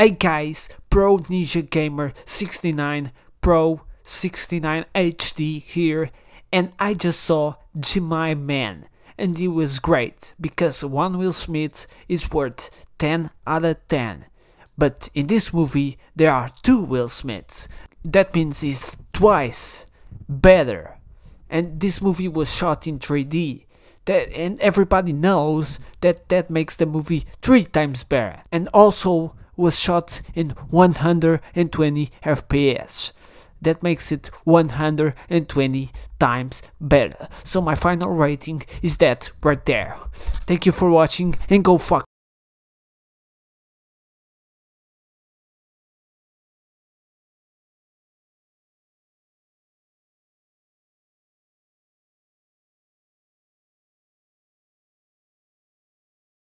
Hey guys, Pro Ninja Gamer 69 Pro 69 HD here, and I just saw Jimmy Man, and it was great because one Will Smith is worth 10 out of 10. But in this movie, there are two Will Smiths. That means it's twice better. And this movie was shot in 3D. That, and everybody knows that that makes the movie three times better. And also, was shot in 120 FPS. That makes it 120 times better. So my final rating is that right there. Thank you for watching and go fuck.